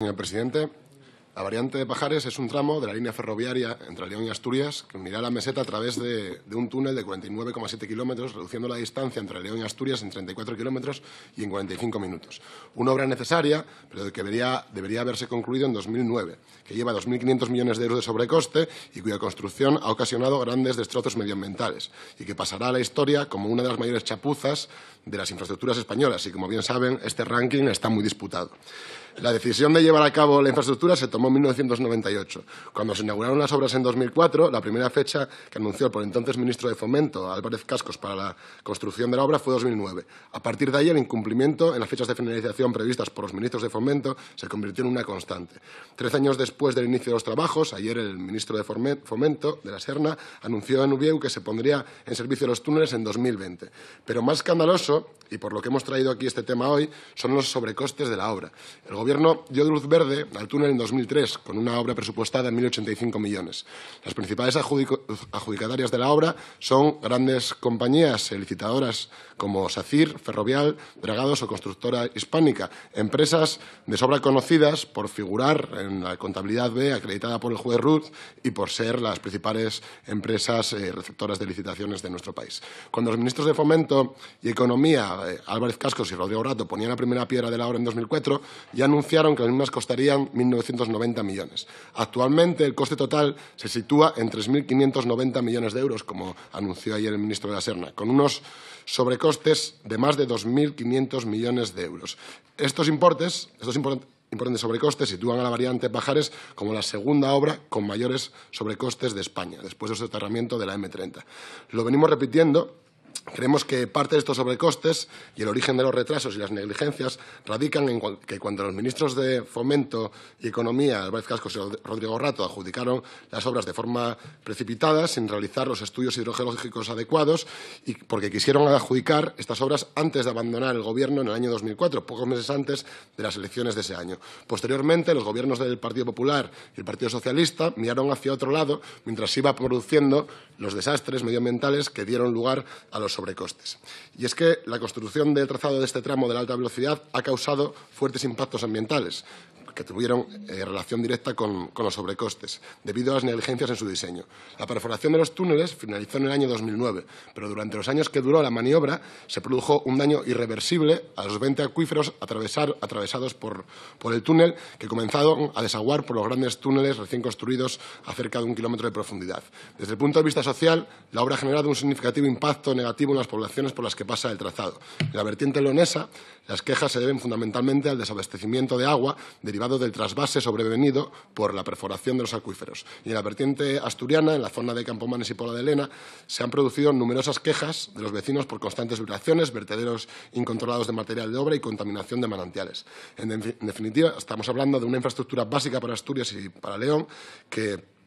Señor presidente, la variante de Pajares es un tramo de la línea ferroviaria entre León y Asturias que unirá la meseta a través de, un túnel de 49,7 kilómetros, reduciendo la distancia entre León y Asturias en 34 kilómetros y en 45 minutos. Una obra necesaria, pero que debería, debería haberse concluido en 2009, que lleva 2.500 millones de euros de sobrecoste y cuya construcción ha ocasionado grandes destrozos medioambientales y que pasará a la historia como una de las mayores chapuzas de las infraestructuras españolas. Y como bien saben, este ranking está muy disputado. La decisión de llevar a cabo la infraestructura se tomó en 1998. Cuando se inauguraron las obras en 2004, la primera fecha que anunció el por entonces ministro de Fomento, Álvarez Cascos, para la construcción de la obra fue 2009. A partir de ahí, el incumplimiento en las fechas de finalización previstas por los ministros de Fomento se convirtió en una constante. Tres años después del inicio de los trabajos, ayer el ministro de Fomento, de la Serna, anunció a Ubieu que se pondría en servicio los túneles en 2020. Pero más escandaloso y por lo que hemos traído aquí este tema hoy, son los sobrecostes de la obra. El Gobierno dio luz verde al túnel en 2003, con una obra presupuestada en 1.085 millones. Las principales adjudicatarias de la obra son grandes compañías licitadoras como SACIR, Ferrovial, Dragados o Constructora Hispánica, empresas de sobra conocidas por figurar en la contabilidad B acreditada por el juez Ruth y por ser las principales empresas eh, receptoras de licitaciones de nuestro país. Cuando los ministros de Fomento y Economía eh, Álvarez Cascos y Rodrigo Rato ponían la primera piedra de la obra en 2004, y anunciaron que las mismas costarían 1.990 millones. Actualmente el coste total se sitúa en 3.590 millones de euros, como anunció ayer el ministro de la Serna, con unos sobrecostes de más de 2.500 millones de euros. Estos importes, estos importantes sobrecostes sitúan a la variante Pajares como la segunda obra con mayores sobrecostes de España, después de su soterramiento de la M30. Lo venimos repitiendo Creemos que parte de estos sobrecostes y el origen de los retrasos y las negligencias radican en que cuando los ministros de Fomento y Economía, Álvarez Cascos y Rodrigo Rato, adjudicaron las obras de forma precipitada, sin realizar los estudios hidrogeológicos adecuados, y porque quisieron adjudicar estas obras antes de abandonar el Gobierno en el año 2004, pocos meses antes de las elecciones de ese año. Posteriormente, los gobiernos del Partido Popular y el Partido Socialista miraron hacia otro lado mientras se iba produciendo los desastres medioambientales que dieron lugar a los sobrecostes. Y es que la construcción del trazado de este tramo de la alta velocidad ha causado fuertes impactos ambientales, que tuvieron eh, relación directa con, los sobrecostes, debido a las negligencias en su diseño. La perforación de los túneles finalizó en el año 2009, pero durante los años que duró la maniobra se produjo un daño irreversible a los 20 acuíferos atravesar, atravesados por, el túnel, que comenzaron a desaguar por los grandes túneles recién construidos a cerca de un kilómetro de profundidad. Desde el punto de vista social, la obra ha generado un significativo impacto negativo en las poblaciones por las que pasa el trazado. En la vertiente leonesa, las quejas se deben fundamentalmente al desabastecimiento de agua derivado del trasvase sobrevenido por la perforación de los acuíferos. Y en la vertiente asturiana, en la zona de Campomanes y Pola de Elena, se han producido numerosas quejas de los vecinos por constantes vibraciones, vertederos incontrolados de material de obra y contaminación de manantiales. En definitiva, estamos hablando de una infraestructura básica para Asturias y para León que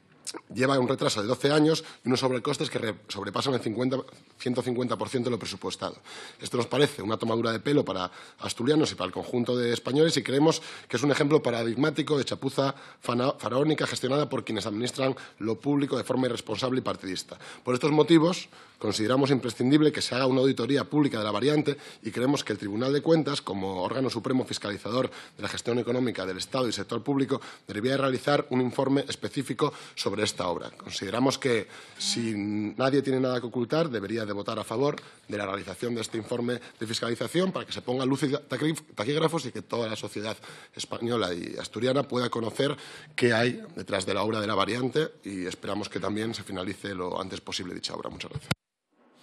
lleva un retraso de 12 años y unos sobrecostes que sobrepasan el 150% de lo presupuestado. Esto nos parece una tomadura de pelo para asturianos y para el conjunto de españoles y creemos que es un ejemplo paradigmático de chapuza faraónica gestionada por quienes administran lo público de forma irresponsable y partidista. Por estos motivos, consideramos imprescindible que se haga una auditoría pública de la variante y creemos que el Tribunal de Cuentas, como órgano supremo fiscalizador de la gestión económica del Estado y sector público, debería realizar un informe específico sobre sobre esta obra. Consideramos que, si nadie tiene nada que ocultar, debería de votar a favor de la realización de este informe de fiscalización para que se pongan luces y taquígrafos y que toda la sociedad española y asturiana pueda conocer qué hay detrás de la obra de la variante y esperamos que también se finalice lo antes posible dicha obra. Muchas gracias.